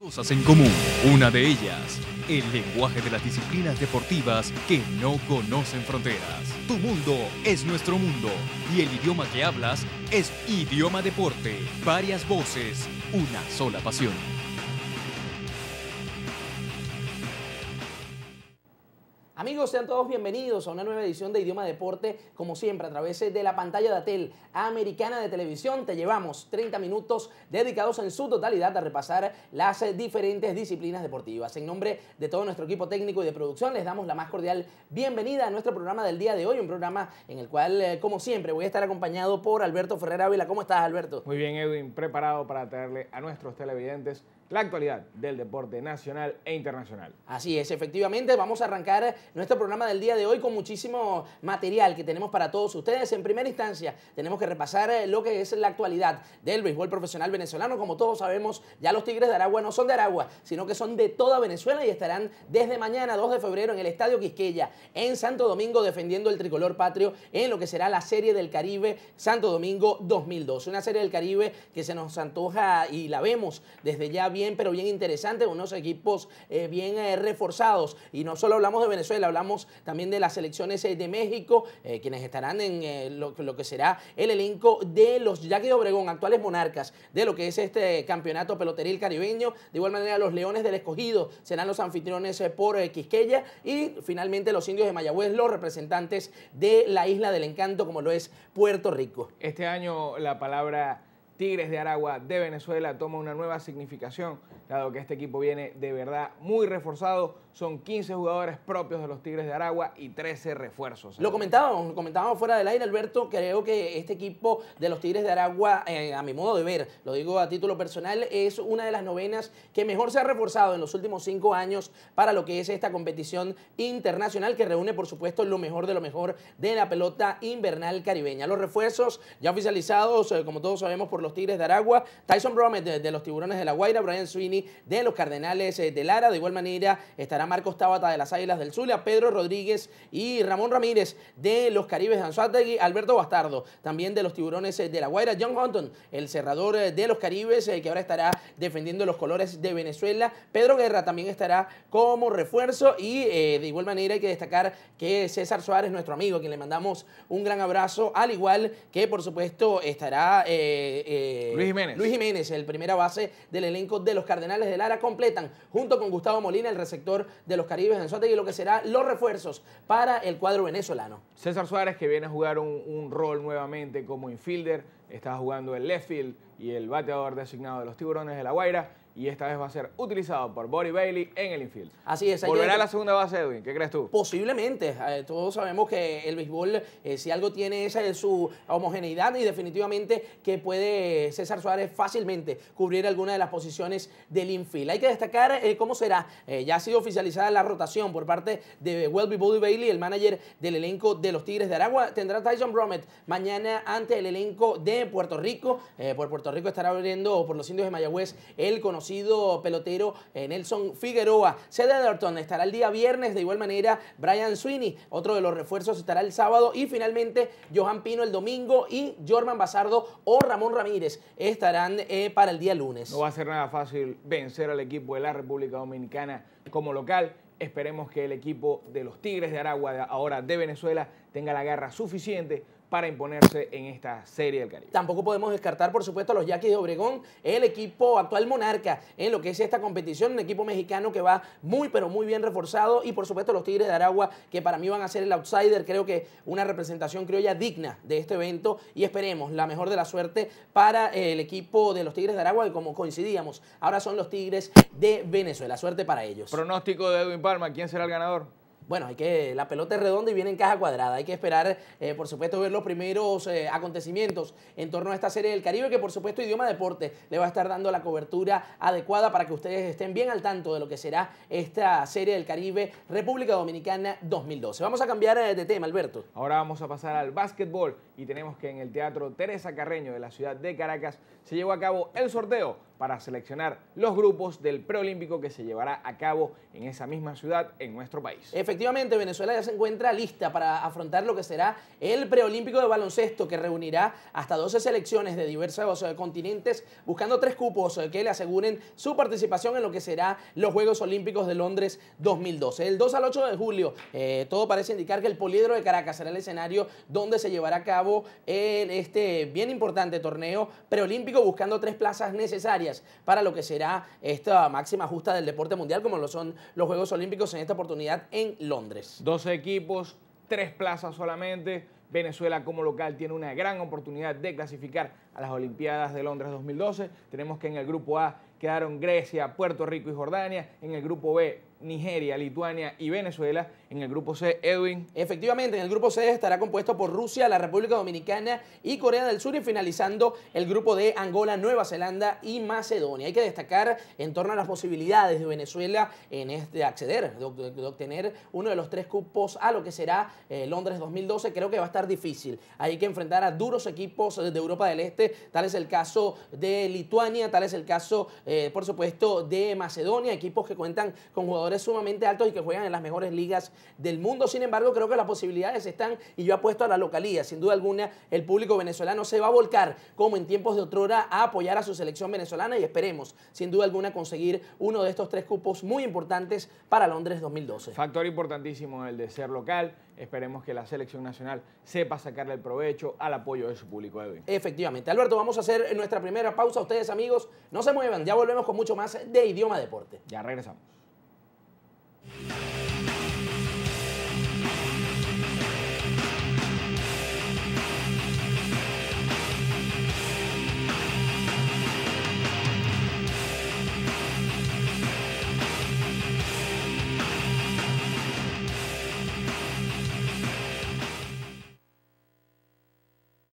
Cosas en común, una de ellas, el lenguaje de las disciplinas deportivas que no conocen fronteras. Tu mundo es nuestro mundo y el idioma que hablas es idioma deporte. Varias voces, una sola pasión. Amigos, sean todos bienvenidos a una nueva edición de Idioma Deporte, como siempre, a través de la pantalla de Atel Americana de Televisión. Te llevamos 30 minutos dedicados en su totalidad a repasar las diferentes disciplinas deportivas. En nombre de todo nuestro equipo técnico y de producción, les damos la más cordial bienvenida a nuestro programa del día de hoy, un programa en el cual, eh, como siempre, voy a estar acompañado por Alberto Ferrer Ávila. ¿Cómo estás, Alberto? Muy bien, Edwin, preparado para traerle a nuestros televidentes la actualidad del deporte nacional e internacional. Así es, efectivamente, vamos a arrancar nuestro programa del día de hoy con muchísimo material que tenemos para todos ustedes. En primera instancia, tenemos que repasar eh, lo que es la actualidad del béisbol profesional venezolano. Como todos sabemos, ya los Tigres de Aragua no son de Aragua, sino que son de toda Venezuela y estarán desde mañana, 2 de febrero, en el Estadio Quisqueya, en Santo Domingo, defendiendo el tricolor patrio en lo que será la Serie del Caribe Santo Domingo 2012. Una Serie del Caribe que se nos antoja y la vemos desde ya bien, pero bien interesante, unos equipos eh, bien eh, reforzados. Y no solo hablamos de Venezuela, hablamos también de las selecciones eh, de México, quienes estarán en lo, que será el elenco de los Jackie de Obregón, actuales monarcas de lo que es este campeonato peloteril caribeño. De igual manera, los Leones del Escogido serán los anfitriones por Quisqueya y finalmente los Indios de Mayagüez, los representantes de la Isla del Encanto, como lo es Puerto Rico. Este año la palabra Tigres de Aragua de Venezuela toma una nueva significación, dado que este equipo viene de verdad muy reforzado son 15 jugadores propios de los Tigres de Aragua y 13 refuerzos. Lo comentábamos, lo comentábamos fuera del aire, Alberto. Creo que este equipo de los Tigres de Aragua, eh, a mi modo de ver, lo digo a título personal, es una de las novenas que mejor se ha reforzado en los últimos cinco años para lo que es esta competición internacional que reúne, por supuesto, lo mejor de lo mejor de la pelota invernal caribeña. Los refuerzos ya oficializados, eh, como todos sabemos, por los Tigres de Aragua, Tyson Bromet de, los Tiburones de La Guaira, Brian Sweeney de los Cardenales eh, de Lara. De igual manera estarán Marcos Tábata de las Águilas del Zulia, Pedro Rodríguez y Ramón Ramírez de los Caribes de Anzuategui, Alberto Bastardo también de los Tiburones eh, de la Guaira, John Hunton, el cerrador eh, de los Caribes eh, que ahora estará defendiendo los colores de Venezuela, Pedro Guerra también estará como refuerzo y de igual manera hay que destacar que César Suárez, nuestro amigo, a quien le mandamos un gran abrazo, al igual que por supuesto estará Luis Jiménez. Luis el primera base del elenco de los Cardenales de Lara, completan junto con Gustavo Molina, el receptor de los Caribes y lo que será los refuerzos para el cuadro venezolano. César Suárez, que viene a jugar un, un rol nuevamente como infielder, está jugando el left field y el bateador designado de los Tiburones de La Guaira y esta vez va a ser utilizado por Bobby Bailey en el infield. Así es. Volverá a la segunda base, Edwin. ¿Qué crees tú? Posiblemente. Eh, todos sabemos que el béisbol, eh, si algo tiene, esa es eh, su homogeneidad y definitivamente que puede César Suárez fácilmente cubrir alguna de las posiciones del infield. Hay que destacar cómo será. ya ha sido oficializada la rotación por parte de Welby Bobby Bailey, el manager del elenco de los Tigres de Aragua. Tendrá Tyson Bromet mañana ante el elenco de Puerto Rico. por Puerto Rico estará abriendo por los indios de Mayagüez el conocido conocido pelotero eh, Nelson Figueroa. Seth estará el día viernes, de igual manera Brian Sweeney, otro de los refuerzos estará el sábado y finalmente Johan Pino el domingo y Jorman Basardo o Ramón Ramírez estarán eh, para el día lunes. No va a ser nada fácil vencer al equipo de la República Dominicana como local. Esperemos que el equipo de los Tigres de Aragua ahora de Venezuela tenga la garra suficiente para imponerse en esta serie del Caribe. Tampoco podemos descartar, por supuesto, a los Yaquis de Obregón, el equipo actual monarca en lo que es esta competición, un equipo mexicano que va muy, pero muy bien reforzado, y por supuesto los Tigres de Aragua, que para mí van a ser el outsider, creo que una representación criolla digna de este evento, y esperemos la mejor de la suerte para eh, el equipo de los Tigres de Aragua, y como coincidíamos, ahora son los Tigres de Venezuela. Suerte para ellos. Pronóstico de Edwin Palma, ¿quién será el ganador? bueno, hay que, la pelota es redonda y viene en caja cuadrada. Hay que esperar, eh, por supuesto, ver los primeros eh, acontecimientos en torno a esta serie del Caribe, que por supuesto Idioma Deporte le va a estar dando la cobertura adecuada para que ustedes estén bien al tanto de lo que será esta serie del Caribe República Dominicana 2012. Vamos a cambiar eh, de tema, Alberto. Ahora vamos a pasar al básquetbol y tenemos que en el Teatro Teresa Carreño de la ciudad de Caracas se llevó a cabo el sorteo para seleccionar los grupos del preolímpico que se llevará a cabo en esa misma ciudad en nuestro país. Efectivamente, Venezuela ya se encuentra lista para afrontar lo que será el preolímpico de baloncesto que reunirá hasta 12 selecciones de diversos eh, continentes buscando tres cupos eh, que le aseguren su participación en lo que será los Juegos Olímpicos de Londres 2012. El 2 al 8 de julio, eh, todo parece indicar que el Poliedro de Caracas será el escenario donde se llevará a cabo este bien importante torneo preolímpico buscando tres plazas necesarias para lo que será esta máxima justa del deporte mundial, como lo son los Juegos Olímpicos en esta oportunidad en Londres. Dos equipos, tres plazas solamente. Venezuela como local tiene una gran oportunidad de clasificar a las Olimpiadas de Londres 2012. Tenemos que en el grupo A quedaron Grecia, Puerto Rico y Jordania, en el grupo B Nigeria, Lituania y Venezuela, en el grupo C Edwin. Efectivamente, en el grupo C estará compuesto por Rusia, la República Dominicana y Corea del Sur y finalizando el grupo D: Angola, Nueva Zelanda y Macedonia. Hay que destacar en torno a las posibilidades de Venezuela en este acceder, de, obtener uno de los tres cupos a lo que será eh, Londres 2012, creo que va a estar difícil. Hay que enfrentar a duros equipos eh, de Europa del Este, tal es el caso de Lituania, tal es el caso eh, por supuesto, de Macedonia, equipos que cuentan con jugadores sumamente altos y que juegan en las mejores ligas del mundo. Sin embargo, creo que las posibilidades están y yo apuesto a la localía. Sin duda alguna, el público venezolano se va a volcar, como en tiempos de otrora, a apoyar a su selección venezolana y esperemos, sin duda alguna, conseguir uno de estos tres cupos muy importantes para Londres 2012. Factor importantísimo el de ser local. Esperemos que la selección nacional sepa sacarle el provecho al apoyo de su público, Edwin. Efectivamente. Alberto, vamos a hacer nuestra primera pausa. Ustedes, amigos, no se muevan. Ya volvemos con mucho más de Idioma Deporte. Ya regresamos.